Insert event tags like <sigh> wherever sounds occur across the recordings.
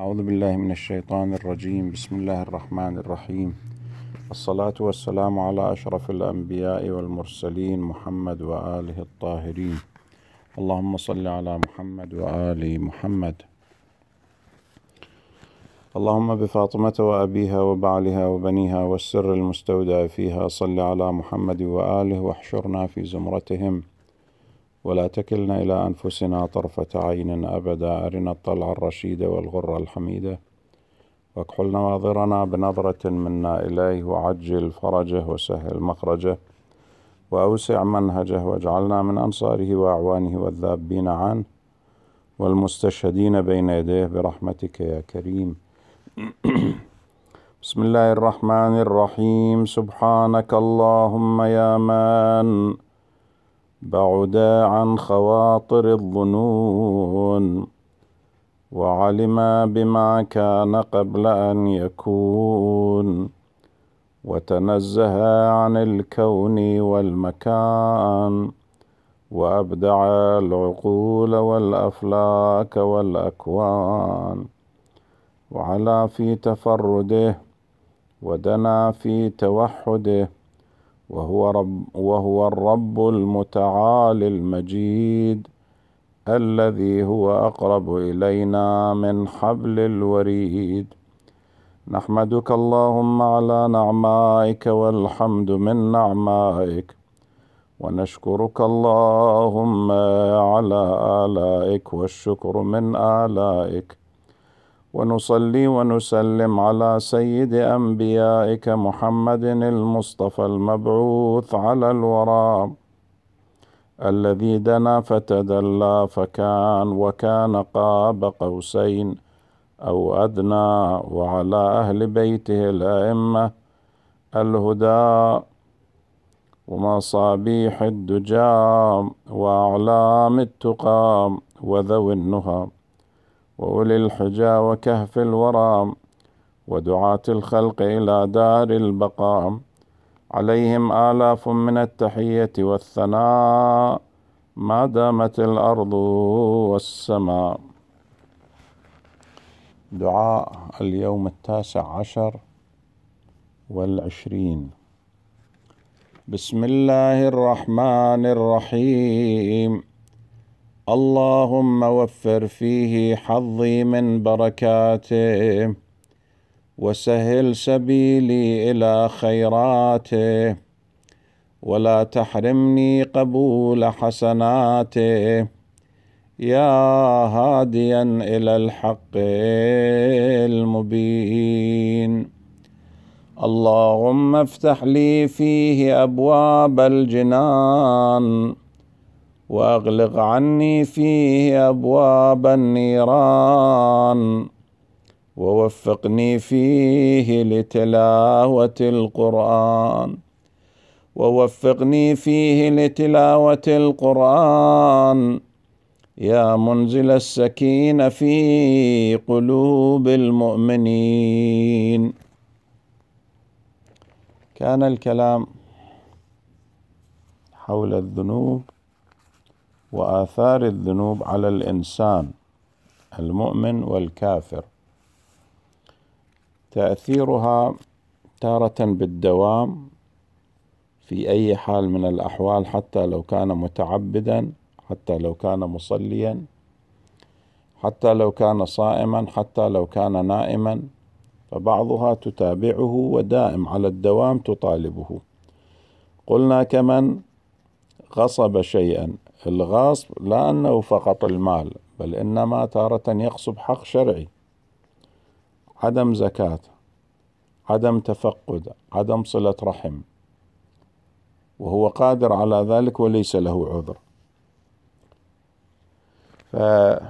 أعوذ بالله من الشيطان الرجيم بسم الله الرحمن الرحيم الصلاة والسلام على أشرف الأنبياء والمرسلين محمد وآله الطاهرين اللهم صل على محمد وآل محمد اللهم بفاطمة وأبيها وبعلها وبنيها والسر المستودع فيها صل على محمد وآله واحشرنا في زمرتهم ولا تكلنا إلى أنفسنا طرفة عين أبدا أرنا الطلع الرشيد والغرة الحميدة واكحل نواظرنا بنظرة منا إليه وعجل فرجه وسهل مخرجه وأوسع منهجه واجعلنا من أنصاره وأعوانه والذابين عنه والمستشهدين بين يديه برحمتك يا كريم <clears throat> بسم الله الرحمن الرحيم سبحانك اللهم يا من بعدا عن خواطر الظنون وعلما بما كان قبل أن يكون وتنزها عن الكون والمكان وأبدع العقول والأفلاك والأكوان وعلا في تفرده ودنا في توحده وهو, رب وهو الرب المتعالي المجيد الذي هو أقرب إلينا من حبل الوريد نحمدك اللهم على نعمائك والحمد من نعمائك ونشكرك اللهم على آلائك والشكر من آلائك ونصلي ونسلم على سيد أنبيائك محمد المصطفى المبعوث على الورى الذي دنا فتدلى فكان وكان قاب قوسين أو أدنى وعلى أهل بيته الأئمة الهدى ومصابيح الدجى وأعلام التقى وذوي النهى وأولي الحجى وكهف الورى ودعاة الخلق إلى دار البقاء عليهم آلاف من التحية والثناء ما دامت الأرض والسماء دعاء اليوم التاسع عشر والعشرين بسم الله الرحمن الرحيم اللهم وفر فيه حظي من بركاته وسهل سبيلي الى خيراته ولا تحرمني قبول حسناته يا هاديا الى الحق المبين اللهم افتح لي فيه ابواب الجنان واغلق عني فيه ابواب النيران ووفقني فيه لتلاوه القران ووفقني فيه لتلاوه القران يا منزل السكينه في قلوب المؤمنين كان الكلام حول الذنوب وآثار الذنوب على الإنسان المؤمن والكافر تأثيرها تارة بالدوام في أي حال من الأحوال حتى لو كان متعبدا حتى لو كان مصليا حتى لو كان صائما حتى لو كان نائما فبعضها تتابعه ودائم على الدوام تطالبه قلنا كمن غصب شيئا الغصب لا أنه فقط المال بل إنما تارة يغصب حق شرعي عدم زكاة عدم تفقد عدم صلة رحم وهو قادر على ذلك وليس له عذر فهذه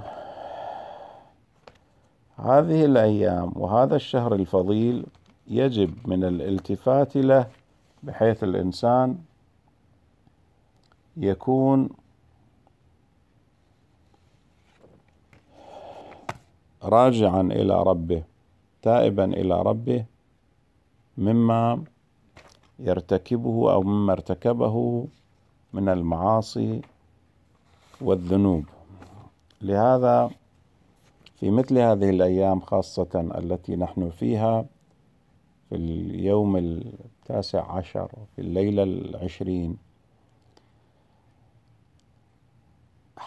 الأيام وهذا الشهر الفضيل يجب من الالتفات له بحيث الإنسان يكون راجعا إلى ربه تائبا إلى ربه مما يرتكبه أو مما ارتكبه من المعاصي والذنوب لهذا في مثل هذه الأيام خاصة التي نحن فيها في اليوم التاسع عشر في الليلة العشرين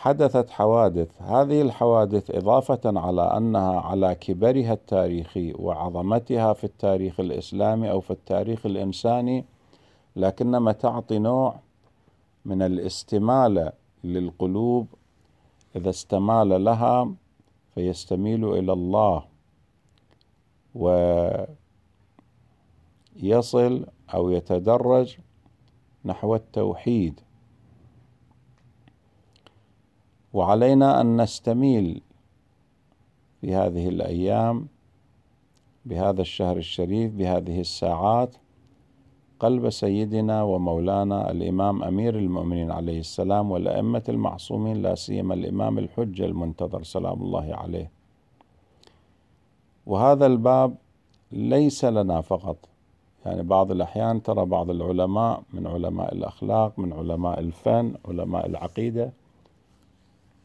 حدثت حوادث هذه الحوادث إضافة على أنها على كبرها التاريخي وعظمتها في التاريخ الإسلامي أو في التاريخ الإنساني لكنما تعطي نوع من الاستمالة للقلوب إذا استمال لها فيستميل إلى الله ويصل أو يتدرج نحو التوحيد وعلينا أن نستميل في هذه الأيام بهذا الشهر الشريف بهذه الساعات قلب سيدنا ومولانا الإمام أمير المؤمنين عليه السلام والأئمة المعصومين لا سيما الإمام الحجة المنتظر سلام الله عليه وهذا الباب ليس لنا فقط يعني بعض الأحيان ترى بعض العلماء من علماء الأخلاق من علماء الفن علماء العقيدة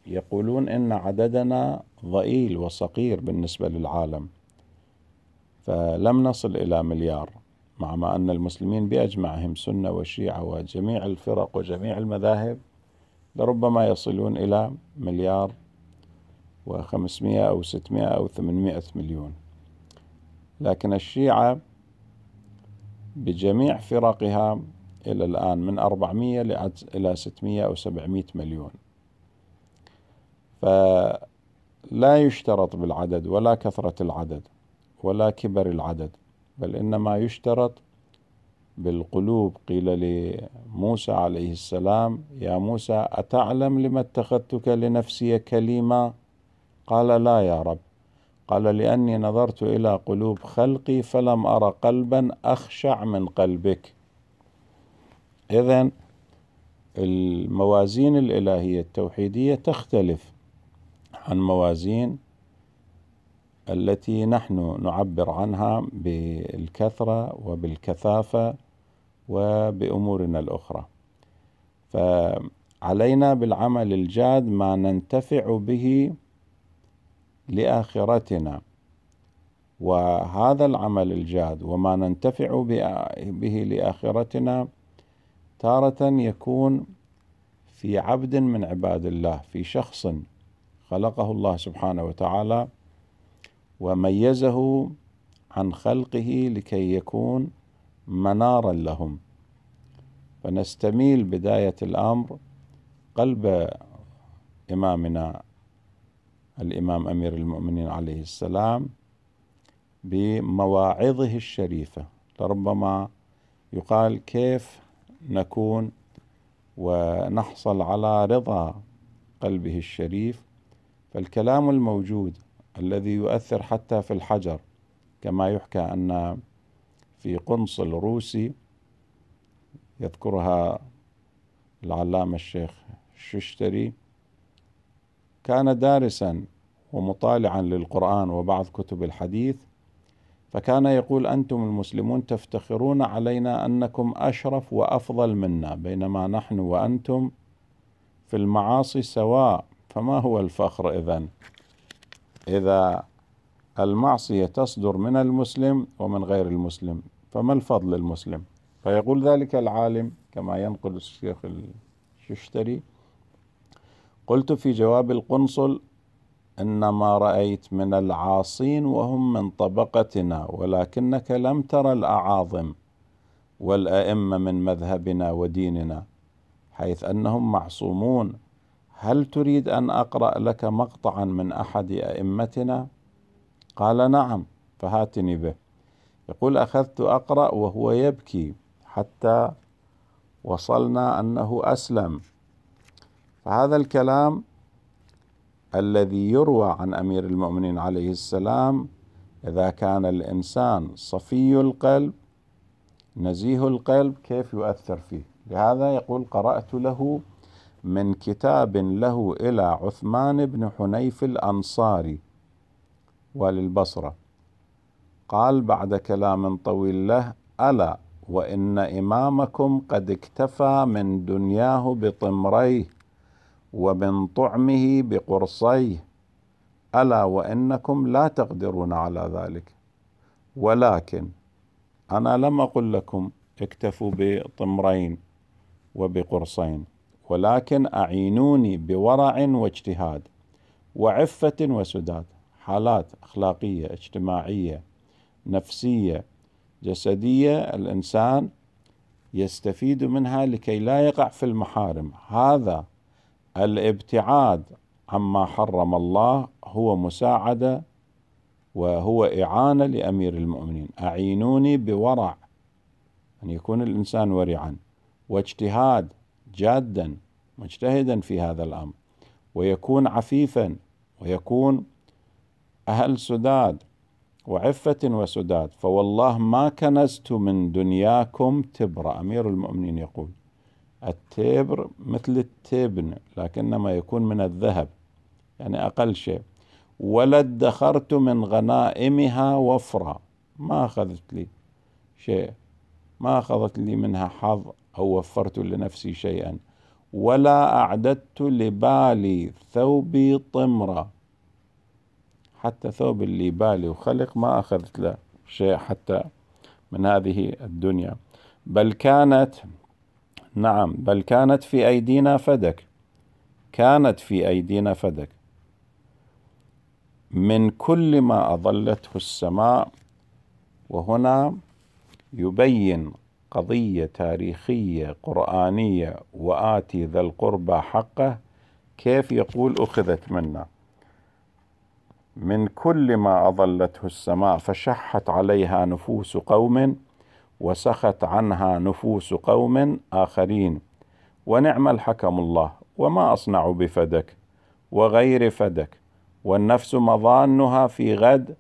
يقولون ان عددنا ضئيل وصغير بالنسبه للعالم فلم نصل الى مليار مع ما ان المسلمين باجمعهم سنه وشيعه وجميع الفرق وجميع المذاهب لربما يصلون الى مليار و500 او 600 او 800 مليون لكن الشيعه بجميع فرقها الى الان من 400 الى 600 او 700 مليون فلا يشترط بالعدد ولا كثرة العدد ولا كبر العدد بل إنما يشترط بالقلوب قيل لموسى عليه السلام يا موسى أتعلم لما اتخذتك لنفسي كليما قال لا يا رب قال لأني نظرت إلى قلوب خلقي فلم أرى قلبا أخشع من قلبك إذن الموازين الإلهية التوحيدية تختلف عن موازين التي نحن نعبر عنها بالكثرة وبالكثافة وبأمورنا الأخرى فعلينا بالعمل الجاد ما ننتفع به لآخرتنا وهذا العمل الجاد وما ننتفع به لآخرتنا تارة يكون في عبد من عباد الله في شخص خلقه الله سبحانه وتعالى وميزه عن خلقه لكي يكون منارا لهم فنستميل بداية الأمر قلب إمامنا الإمام أمير المؤمنين عليه السلام بمواعظه الشريفة لربما يقال كيف نكون ونحصل على رضا قلبه الشريف فالكلام الموجود الذي يؤثر حتى في الحجر كما يحكى أن في قنصل روسي يذكرها العلامة الشيخ الششتري كان دارسا ومطالعا للقرآن وبعض كتب الحديث فكان يقول أنتم المسلمون تفتخرون علينا أنكم أشرف وأفضل منا بينما نحن وأنتم في المعاصي سواء فما هو الفخر إذا إذا المعصية تصدر من المسلم ومن غير المسلم فما الفضل المسلم فيقول ذلك العالم كما ينقل الشيخ الششتري قلت في جواب القنصل إن ما رأيت من العاصين وهم من طبقتنا ولكنك لم ترى الأعاظم والأئمة من مذهبنا وديننا حيث أنهم معصومون هل تريد ان اقرا لك مقطعا من احد ائمتنا قال نعم فهاتني به يقول اخذت اقرا وهو يبكي حتى وصلنا انه اسلم فهذا الكلام الذي يروى عن امير المؤمنين عليه السلام اذا كان الانسان صفي القلب نزيه القلب كيف يؤثر فيه لهذا يقول قرات له من كتاب له إلى عثمان بن حنيف الأنصاري وللبصرة قال بعد كلام طويل له ألا وإن إمامكم قد اكتفى من دنياه بطمريه ومن طعمه بقرصيه ألا وإنكم لا تقدرون على ذلك ولكن أنا لم أقل لكم اكتفوا بطمرين وبقرصين ولكن أعينوني بورع واجتهاد وعفة وسداد حالات أخلاقية اجتماعية نفسية جسدية الإنسان يستفيد منها لكي لا يقع في المحارم هذا الابتعاد عما حرم الله هو مساعدة وهو إعانة لأمير المؤمنين أعينوني بورع أن يكون الإنسان ورعا واجتهاد جادا مجتهدا في هذا الامر ويكون عفيفا ويكون اهل سداد وعفة وسداد فوالله ما كنزت من دنياكم تبرا أمير المؤمنين يقول التبر مثل التبن لكنما يكون من الذهب يعني أقل شيء ولا ادخرت من غنائمها وفرا ما أخذت لي شيء ما أخذت لي منها حظ أو وفرت لنفسي شيئا ولا أعددت لبالي ثوبي طمرة حتى ثوب اللي بالي وخلق ما أخذت له شيء حتى من هذه الدنيا بل كانت نعم بل كانت في أيدينا فدك كانت في أيدينا فدك من كل ما أظلته السماء وهنا يبين قضية تاريخية قرآنية وآتي ذا القربى حقه كيف يقول أخذت منا من كل ما أظلته السماء فشحت عليها نفوس قوم وسخت عنها نفوس قوم آخرين ونعم الحكم الله وما أصنع بفدك وغير فدك والنفس مظانها في غد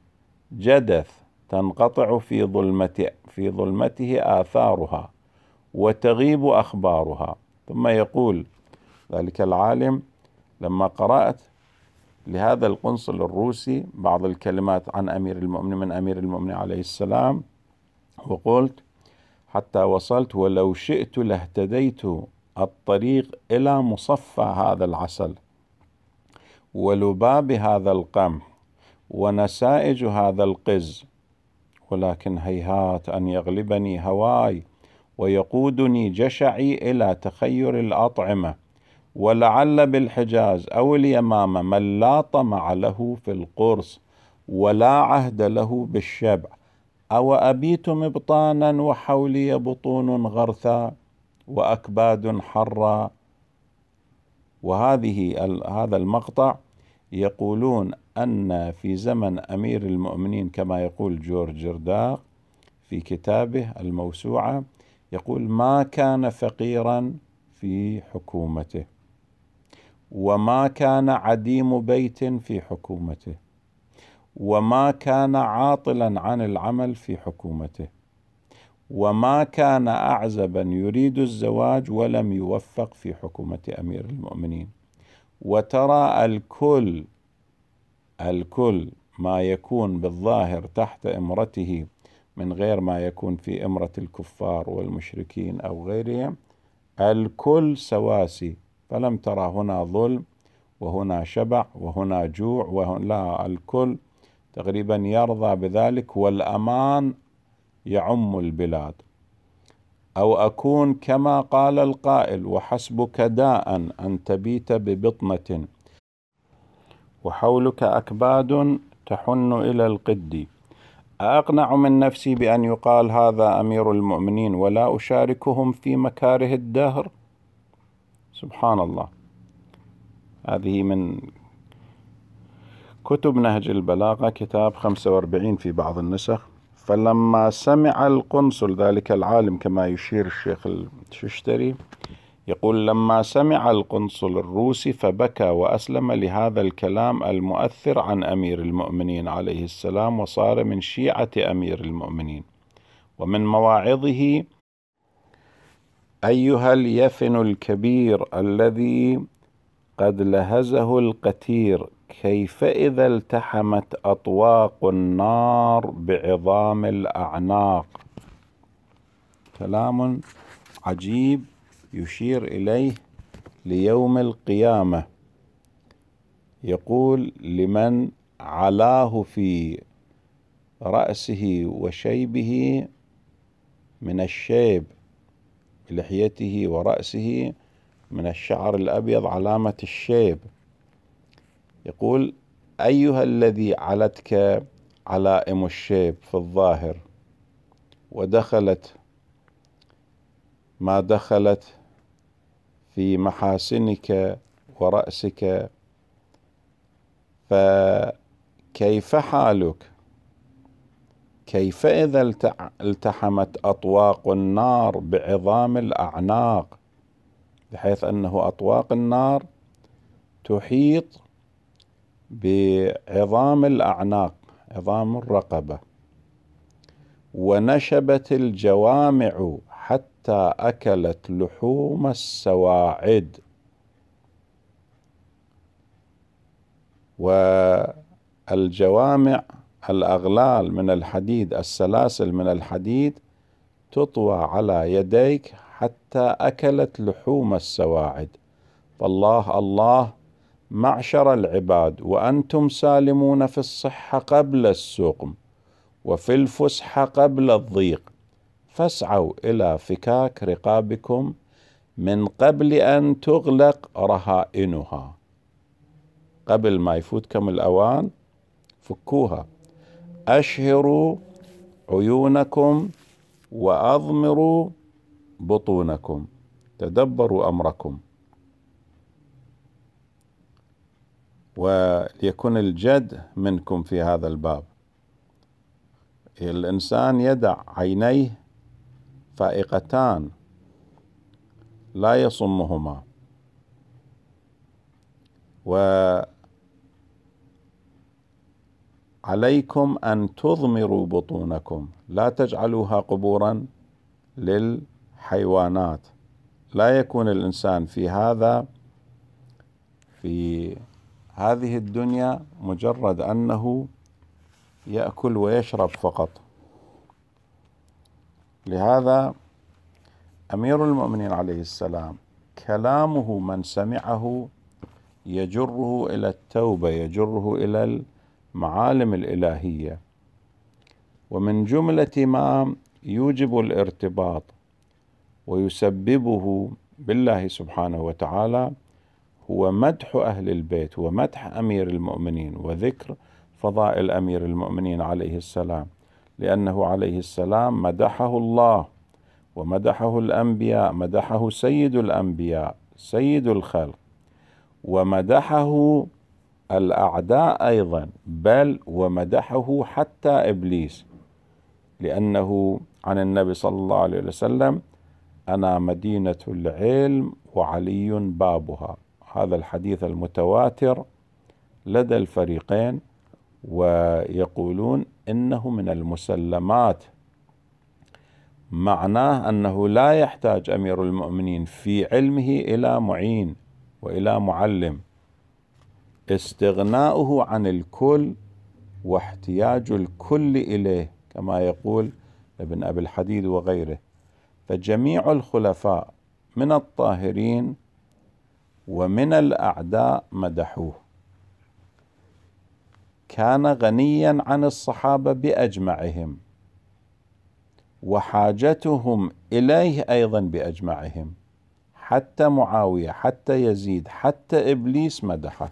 جدث تنقطع في ظلمته في ظلمته آثارها وتغيب أخبارها ثم يقول ذلك العالم لما قرأت لهذا القنصل الروسي بعض الكلمات عن أمير المؤمنين من أمير المؤمنين عليه السلام وقلت حتى وصلت ولو شئت لاهتديت الطريق إلى مصفى هذا العسل ولباب هذا القمح ونسائج هذا القز ولكن هيهات أن يغلبني هواي ويقودني جشعي إلى تخير الأطعمة ولعل بالحجاز أو اليمامة من لا طمع له في القرص ولا عهد له بالشبع أو أبيت مبطانا وحولي بطون غرثى وأكباد حرى وهذه هذا المقطع يقولون أن في زمن أمير المؤمنين كما يقول جورج جرداق في كتابه الموسوعة يقول ما كان فقيرا في حكومته وما كان عديم بيت في حكومته وما كان عاطلا عن العمل في حكومته وما كان أعزبا يريد الزواج ولم يوفق في حكومة أمير المؤمنين وترى الكل الكل ما يكون بالظاهر تحت امرته من غير ما يكون في امره الكفار والمشركين او غيرهم الكل سواسي فلم ترى هنا ظلم وهنا شبع وهنا جوع وهنا لا الكل تقريبا يرضى بذلك والامان يعم البلاد او اكون كما قال القائل وحسبك داء ان تبيت ببطنه وحولك اكباد تحن الى القد أقنع من نفسي بأن يقال هذا أمير المؤمنين ولا أشاركهم في مكاره الدهر سبحان الله هذه من كتب نهج البلاغة كتاب 45 في بعض النسخ فلما سمع القنصل ذلك العالم كما يشير الشيخ الششتري يقول لما سمع القنصل الروسي فبكى وأسلم لهذا الكلام المؤثر عن أمير المؤمنين عليه السلام وصار من شيعة أمير المؤمنين ومن مواعظه أيها اليفن الكبير الذي قد لهزه القتير كيف إذا التحمت أطواق النار بعظام الأعناق كلام عجيب يشير إليه ليوم القيامة يقول لمن علاه في رأسه وشيبه من الشيب لحيته ورأسه من الشعر الأبيض علامة الشيب يقول أيها الذي علتك علائم الشيب في الظاهر ودخلت ما دخلت في محاسنك ورأسك فكيف حالك كيف إذا التحمت أطواق النار بعظام الأعناق بحيث أنه أطواق النار تحيط بعظام الأعناق عظام الرقبة ونشبت الجوامع حتى أكلت لحوم السواعد والجوامع الأغلال من الحديد السلاسل من الحديد تطوى على يديك حتى أكلت لحوم السواعد فالله الله معشر العباد وأنتم سالمون في الصحة قبل السقم وفي الفسحة قبل الضيق فاسعوا إلى فكاك رقابكم من قبل أن تغلق رهائنها قبل ما يفوتكم الأوان فكوها أشهروا عيونكم وأضمروا بطونكم تدبروا أمركم وليكن الجد منكم في هذا الباب الإنسان يدع عينيه فائقتان لا يصمهما وعليكم أن تضمروا بطونكم لا تجعلوها قبورا للحيوانات لا يكون الإنسان في هذا في هذه الدنيا مجرد أنه يأكل ويشرب فقط لهذا أمير المؤمنين عليه السلام كلامه من سمعه يجره إلى التوبة يجره إلى المعالم الإلهية ومن جملة ما يوجب الارتباط ويسببه بالله سبحانه وتعالى هو مدح أهل البيت ومدح أمير المؤمنين وذكر فضائل أمير المؤمنين عليه السلام لأنه عليه السلام مدحه الله ومدحه الأنبياء مدحه سيد الأنبياء سيد الخلق ومدحه الأعداء أيضا بل ومدحه حتى إبليس لأنه عن النبي صلى الله عليه وسلم أنا مدينة العلم وعلي بابها هذا الحديث المتواتر لدى الفريقين ويقولون انه من المسلمات معناه انه لا يحتاج امير المؤمنين في علمه الى معين والى معلم استغناؤه عن الكل واحتياج الكل اليه كما يقول ابن ابي الحديد وغيره فجميع الخلفاء من الطاهرين ومن الأعداء مدحوه كان غنيا عن الصحابة بأجمعهم وحاجتهم إليه أيضا بأجمعهم حتى معاوية حتى يزيد حتى إبليس مدحه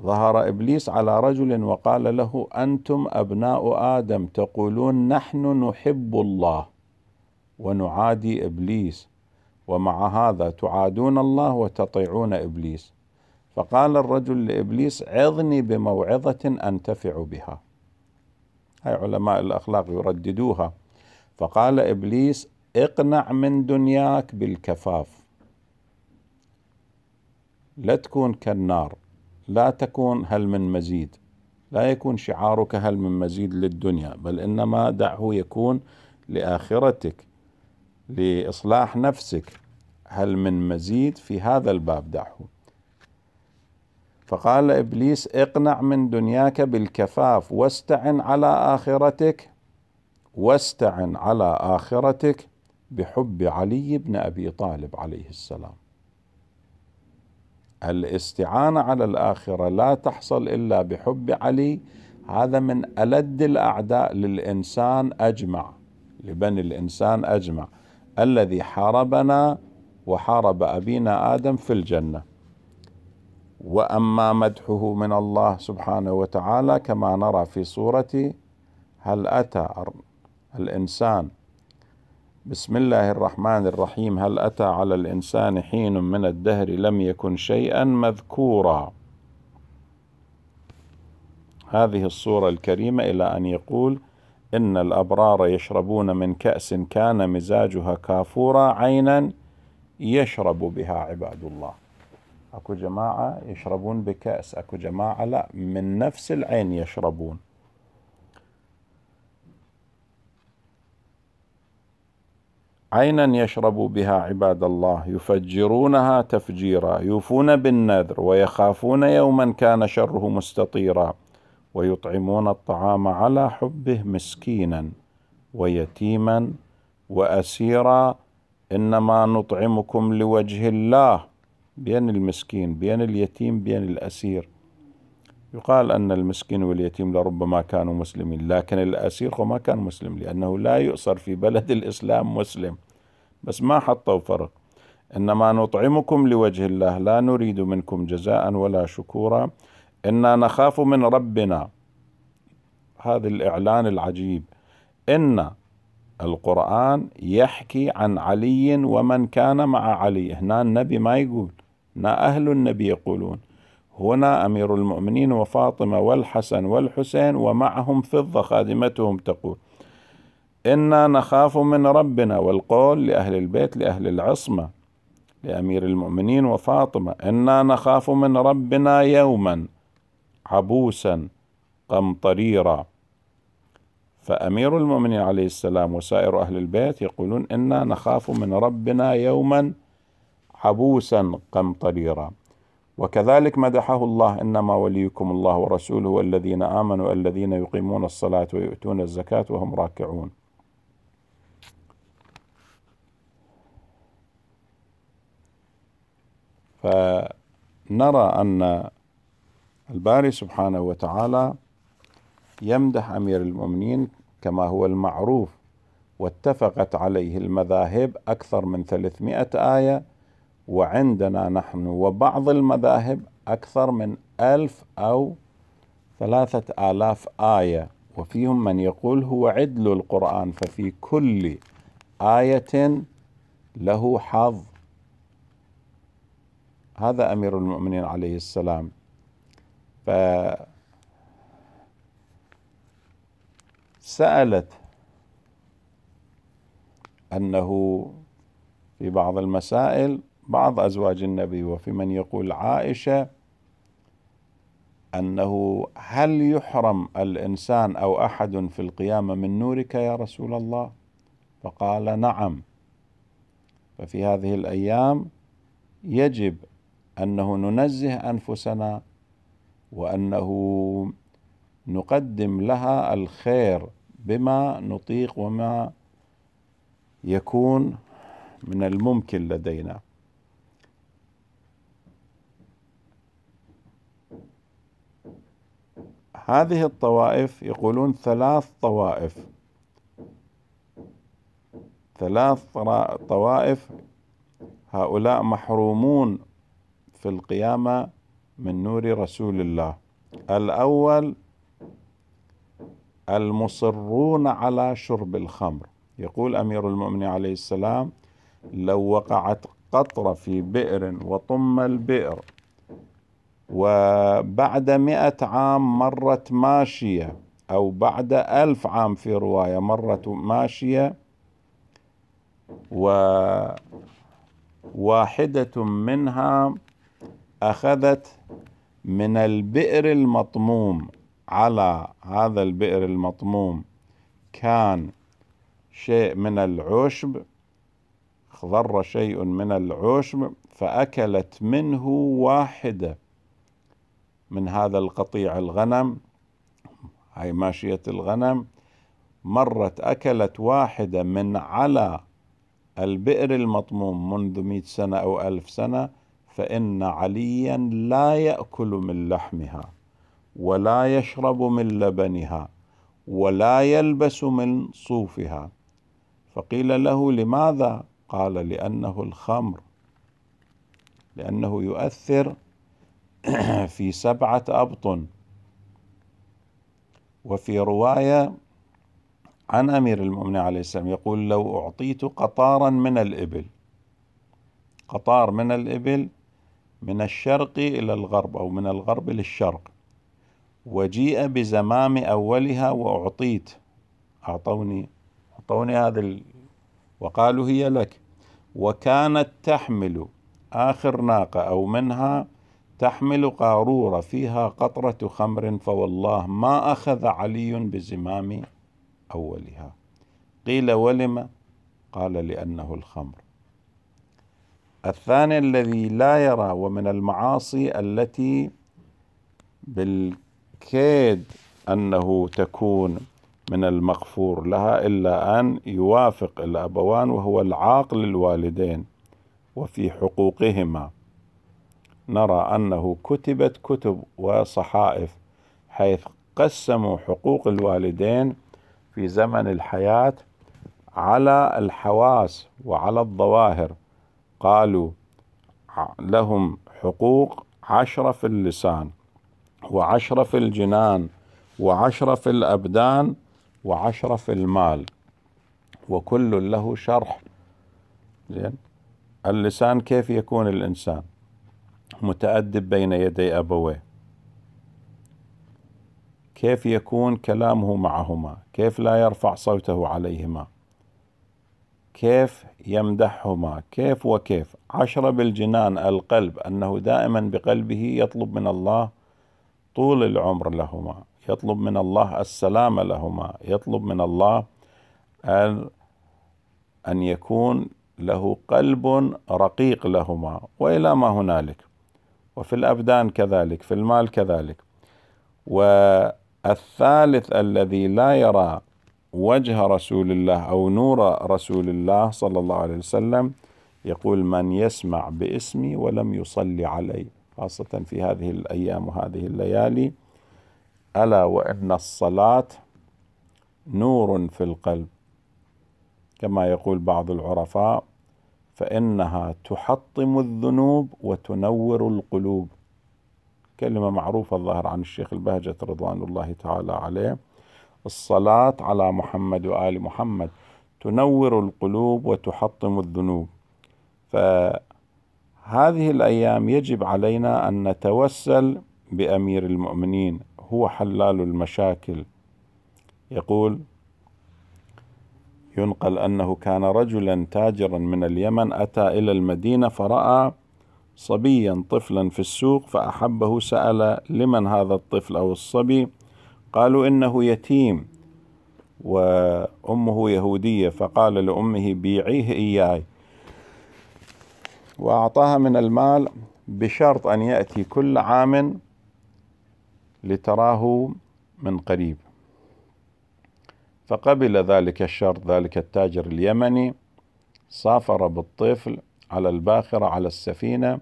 ظهر إبليس على رجل وقال له أنتم أبناء آدم تقولون نحن نحب الله ونعادي إبليس ومع هذا تعادون الله وتطيعون ابليس فقال الرجل لابليس عظني بموعظه انتفع بها هاي علماء الاخلاق يرددوها فقال ابليس اقنع من دنياك بالكفاف لا تكون كالنار لا تكون هل من مزيد لا يكون شعارك هل من مزيد للدنيا بل انما دعه يكون لاخرتك لإصلاح نفسك هل من مزيد في هذا الباب دعه فقال إبليس اقنع من دنياك بالكفاف واستعن على آخرتك واستعن على آخرتك بحب علي بن أبي طالب عليه السلام الاستعانة على الآخرة لا تحصل إلا بحب علي هذا من ألد الأعداء للإنسان أجمع لبني الإنسان أجمع الذي حاربنا وحارب أبينا آدم في الجنة وأما مدحه من الله سبحانه وتعالى كما نرى في صورة هل أتى الإنسان بسم الله الرحمن الرحيم هل أتى على الإنسان حين من الدهر لم يكن شيئا مذكورا هذه الصورة الكريمة إلى أن يقول إن الأبرار يشربون من كأس كان مزاجها كافورا عينا يشرب بها عباد الله أكو جماعة يشربون بكأس أكو جماعة لا من نفس العين يشربون عينا يشرب بها عباد الله يفجرونها تفجيرا يوفون بالنذر ويخافون يوما كان شره مستطيرا ويطعمون الطعام على حبه مسكينا ويتيما واسيرا انما نطعمكم لوجه الله بين المسكين بين اليتيم بين الاسير يقال ان المسكين واليتيم لربما كانوا مسلمين لكن الاسير هو ما كان مسلم لانه لا يؤسر في بلد الاسلام مسلم بس ما حطوا فرق انما نطعمكم لوجه الله لا نريد منكم جزاء ولا شكورا إنا نخاف من ربنا هذا الإعلان العجيب إن القرآن يحكي عن علي ومن كان مع علي هنا النبي ما يقول هنا أهل النبي يقولون هنا أمير المؤمنين وفاطمة والحسن والحسين ومعهم فضة خادمتهم تقول إنا نخاف من ربنا والقول لأهل البيت لأهل العصمة لأمير المؤمنين وفاطمة إنا نخاف من ربنا يوما عبوسا قمطريرا فأمير المؤمنين عليه السلام وسائر أهل البيت يقولون إنا نخاف من ربنا يوما عبوسا قمطريرا وكذلك مدحه الله إنما وليكم الله ورسوله والذين آمنوا الذين يقيمون الصلاة ويؤتون الزكاة وهم راكعون فنرى أن الباري سبحانه وتعالى يمدح أمير المؤمنين كما هو المعروف واتفقت عليه المذاهب أكثر من 300 آية وعندنا نحن وبعض المذاهب أكثر من ألف أو ثلاثة آلاف آية وفيهم من يقول هو عدل القرآن ففي كل آية له حظ هذا أمير المؤمنين عليه السلام ف سألت أنه في بعض المسائل بعض أزواج النبي وفي من يقول عائشة أنه هل يحرم الإنسان أو أحد في القيامة من نورك يا رسول الله فقال نعم ففي هذه الأيام يجب أنه ننزه أنفسنا وأنه نقدم لها الخير بما نطيق وما يكون من الممكن لدينا هذه الطوائف يقولون ثلاث طوائف ثلاث طوائف هؤلاء محرومون في القيامة من نور رسول الله الاول المصرون على شرب الخمر يقول امير المؤمنين عليه السلام لو وقعت قطره في بئر وطم البئر وبعد مئة عام مرت ماشية أو بعد ألف عام في رواية مرت ماشية وواحدة منها أخذت من البئر المطموم على هذا البئر المطموم كان شيء من العشب خضر شيء من العشب فأكلت منه واحدة من هذا القطيع الغنم هاي ماشية الغنم مرت أكلت واحدة من على البئر المطموم منذ مئة سنة أو ألف سنة فإن عليا لا يأكل من لحمها ولا يشرب من لبنها ولا يلبس من صوفها فقيل له لماذا قال لأنه الخمر لأنه يؤثر <clears throat> في سبعة أبطن وفي رواية عن أمير المؤمنين عليه السلام يقول لو أعطيت قطارا من الإبل قطار من الإبل من الشرق إلى الغرب أو من الغرب للشرق وجيء بزمام أولها وأعطيت أعطوني أعطوني هذا ال... وقالوا هي لك وكانت تحمل آخر ناقة أو منها تحمل قارورة فيها قطرة خمر فوالله ما أخذ علي بزمام أولها قيل ولم قال لأنه الخمر الثاني الذي لا يرى ومن المعاصي التي بالكيد انه تكون من المغفور لها الا ان يوافق الابوان وهو العاق للوالدين وفي حقوقهما نرى انه كتبت كتب وصحائف حيث قسموا حقوق الوالدين في زمن الحياه على الحواس وعلى الظواهر قالوا لهم حقوق عشرة في اللسان وعشرة في الجنان وعشرة في الأبدان وعشرة في المال وكل له شرح زين اللسان كيف يكون الإنسان متأدب بين يدي أبويه كيف يكون كلامه معهما كيف لا يرفع صوته عليهما كيف يمدحهما كيف وكيف عشرة بالجنان القلب أنه دائما بقلبه يطلب من الله طول العمر لهما يطلب من الله السلامة لهما يطلب من الله أن أن يكون له قلب رقيق لهما وإلى ما هنالك وفي الأبدان كذلك في المال كذلك والثالث الذي لا يرى وجه رسول الله أو نور رسول الله صلى الله عليه وسلم يقول من يسمع باسمي ولم يصلي علي خاصة في هذه الأيام وهذه الليالي ألا وإن الصلاة نور في القلب كما يقول بعض العرفاء فإنها تحطم الذنوب وتنور القلوب كلمة معروفة الظاهر عن الشيخ البهجة رضوان الله تعالى عليه الصلاة على محمد وآل محمد تنور القلوب وتحطم الذنوب فهذه الأيام يجب علينا أن نتوسل بأمير المؤمنين هو حلال المشاكل يقول ينقل أنه كان رجلا تاجرا من اليمن أتى إلى المدينة فرأى صبيا طفلا في السوق فأحبه سأل لمن هذا الطفل أو الصبي قالوا إنه يتيم وأمه يهودية فقال لأمه بيعيه إياي وأعطاها من المال بشرط أن يأتي كل عام لتراه من قريب فقبل ذلك الشرط ذلك التاجر اليمني سافر بالطفل على الباخرة على السفينة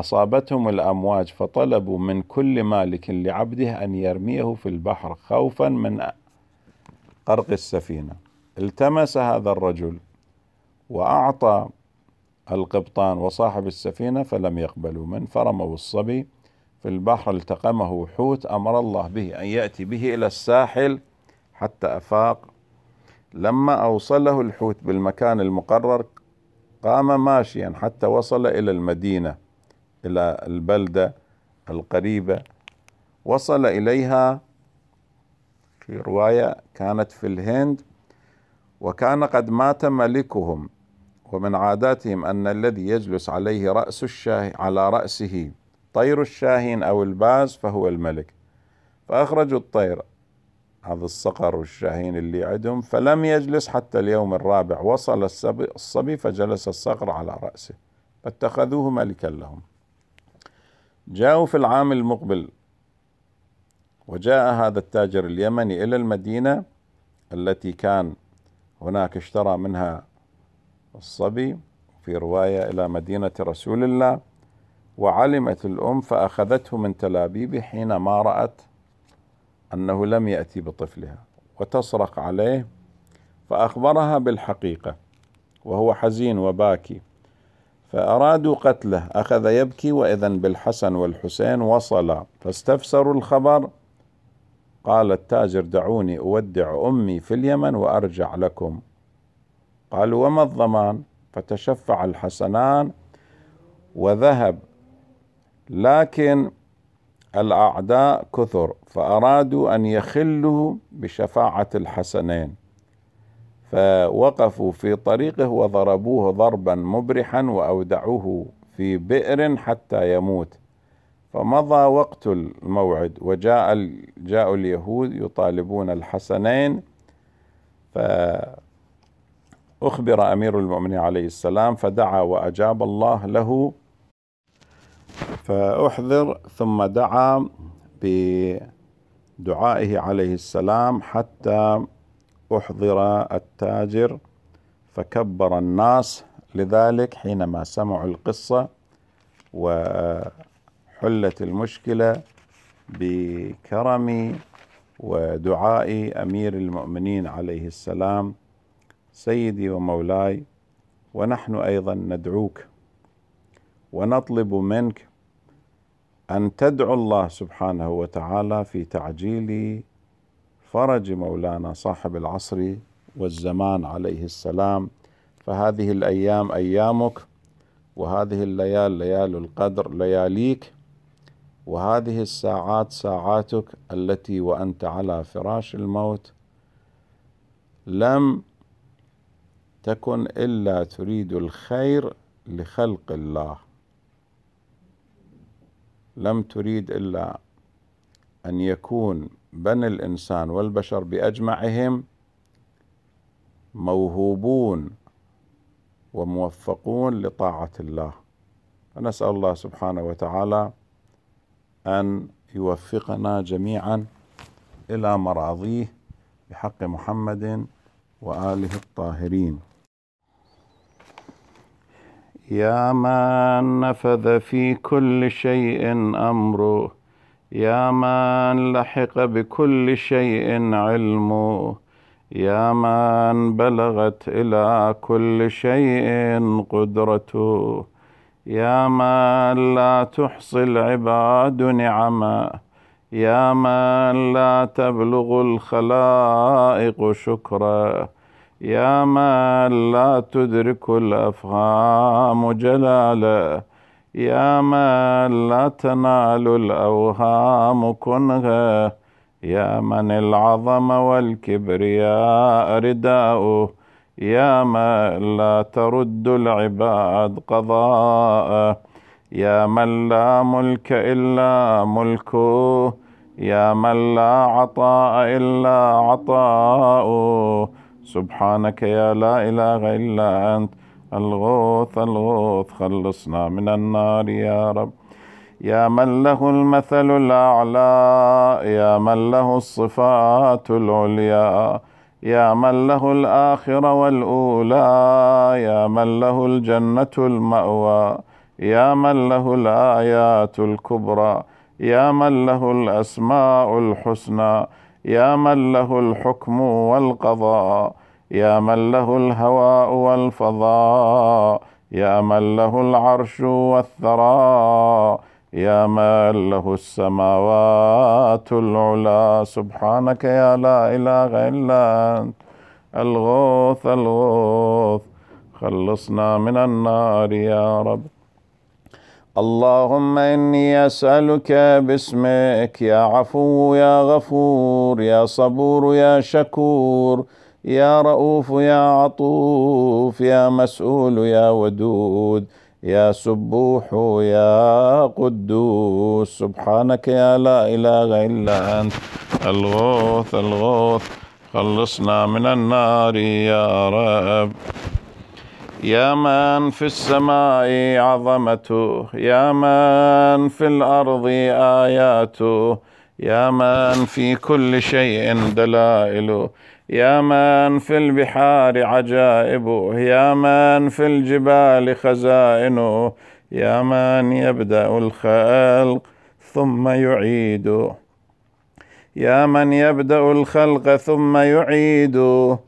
أصابتهم الأمواج فطلبوا من كل مالك لعبده أن يرميه في البحر خوفا من غرق السفينة التمس هذا الرجل وأعطى القبطان وصاحب السفينة فلم يقبلوا منه فرموا الصبي في البحر التقمه حوت أمر الله به أن يأتي به إلى الساحل حتى أفاق لما أوصله الحوت بالمكان المقرر قام ماشيا حتى وصل إلى المدينة إلى البلدة القريبة وصل إليها في رواية كانت في الهند وكان قد مات ملكهم ومن عاداتهم أن الذي يجلس عليه رأس الشاه على رأسه طير الشاهين أو الباز فهو الملك فأخرجوا الطير هذا الصقر والشاهين اللي عندهم فلم يجلس حتى اليوم الرابع وصل الصبي, فجلس الصقر على رأسه فاتخذوه ملكا لهم جاءوا في العام المقبل وجاء هذا التاجر اليمني إلى المدينة التي كان هناك اشترى منها الصبي في رواية إلى مدينة رسول الله وعلمت الأم فأخذته من تلابيب حينما رأت أنه لم يأتي بطفلها وتصرخ عليه فأخبرها بالحقيقة وهو حزين وباكي فأرادوا قتله أخذ يبكي وإذا بالحسن والحسين وصلا فاستفسروا الخبر قال التاجر دعوني أودع أمي في اليمن وأرجع لكم قالوا وما الضمان فتشفع الحسنان وذهب لكن الأعداء كثر فأرادوا أن يخلوا بشفاعة الحسنين فوقفوا في طريقه وضربوه ضربا مبرحا واودعوه في بئر حتى يموت فمضى وقت الموعد وجاء جاءوا اليهود يطالبون الحسنين فأخبر أمير المؤمنين عليه السلام فدعا وأجاب الله له فأحضر ثم دعا بدعائه عليه السلام حتى أحضر التاجر فكبر الناس لذلك حينما سمعوا القصة وحلت المشكلة بكرم ودعاء أمير المؤمنين عليه السلام سيدي ومولاي ونحن أيضا ندعوك ونطلب منك أن تدعو الله سبحانه وتعالى في تعجيل فرج مولانا صاحب العصر والزمان عليه السلام فهذه الايام ايامك وهذه الليال ليال القدر لياليك وهذه الساعات ساعاتك التي وانت على فراش الموت لم تكن الا تريد الخير لخلق الله لم تريد الا ان يكون بني الإنسان والبشر بأجمعهم موهوبون وموفقون لطاعة الله فنسأل الله سبحانه وتعالى أن يوفقنا جميعا إلى مراضيه بحق محمد وآله الطاهرين يا من نفذ في كل شيء أمره يا من لحق بكل شيء علمه يا من بلغت إلى كل شيء قدرته يا من لا تحصي العباد نعما يا من لا تبلغ الخلائق شكرا يا من لا تدرك الأفهام جلالا يا من لا تنال الأوهام كنها يا من العظم والكبرياء رداؤه يا من لا ترد العباد قضاء يا من لا ملك إلا ملكه يا من لا عطاء إلا عطاؤه سبحانك يا لا إله إلا أنت الغوث الغوث خلصنا من النار يا رب يا من له المثل الأعلى يا من له الصفات العليا يا من له الآخرة والأولى يا من له الجنة المأوى يا من له الآيات الكبرى يا من له الأسماء الحسنى يا من له الحكم والقضاء يا من له الهواء والفضاء يا من له العرش والثراء يا من له السماوات العلا سبحانك يا لا إله إلا أنت الغوث الغوث خلصنا من النار يا رب اللهم إني أسألك باسمك يا عفو يا غفور يا صبور يا شكور يا رؤوف يا عطوف يا مسؤول يا ودود يا سبوح يا قدوس سبحانك يا لا إله إلا أنت الغوث الغوث خلصنا من النار يا رب يا من في السماء عظمته يا من في الأرض آياته يا من في كل شيء دلائله يا من في البحار عجائبه يا من في الجبال خزائنه يا من يبدا الخلق ثم يعيده يا من يبدا الخلق ثم يعيده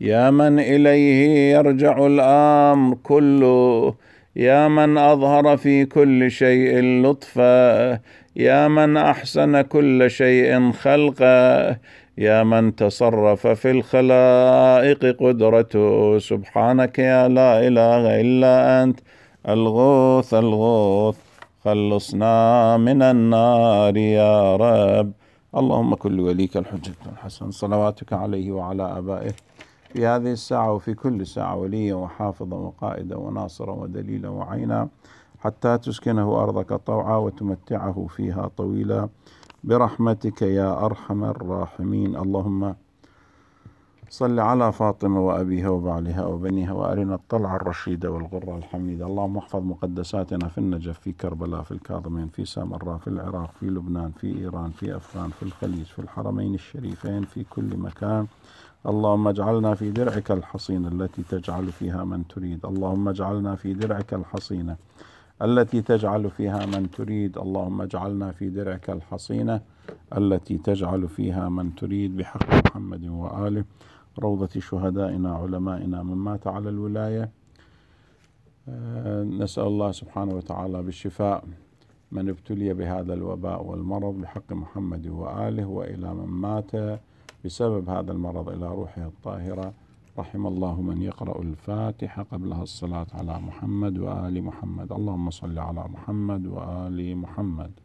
يا من اليه يرجع الامر كله يا من اظهر في كل شيء لطفه يا من احسن كل شيء خلقه يا من تصرف في الخلائق قدرته سبحانك يا لا إله إلا أنت الغوث الغوث خلصنا من النار يا رب اللهم كل وليك الحجة الحسن صلواتك عليه وعلى آبائه في هذه الساعة وفي كل ساعة وليا وحافظا وقائدا وناصرا ودليلا وعينا حتى تسكنه أرضك طوعا وتمتعه فيها طويلا برحمتك يا أرحم الراحمين اللهم صل على فاطمة وأبيها وبعلها وبنيها وأرنا الطلعة الرشيدة والغرة الحميدة اللهم احفظ مقدساتنا في النجف في كربلاء في الكاظمين في سامراء في العراق في لبنان في إيران في أفغان في الخليج في الحرمين الشريفين في كل مكان اللهم اجعلنا في درعك الحصينة التي تجعل فيها من تريد اللهم اجعلنا في درعك الحصينة التي تجعل فيها من تريد اللهم اجعلنا في درعك الحصينة التي تجعل فيها من تريد بحق محمد وآله روضة شهدائنا علمائنا من مات على الولاية آه، نسأل الله سبحانه وتعالى بالشفاء من ابتلي بهذا الوباء والمرض بحق محمد وآله وإلى من مات بسبب هذا المرض إلى روحه الطاهرة رحم الله من يقرأ الفاتحة قبلها الصلاة على محمد وآل محمد اللهم صل على محمد وآل محمد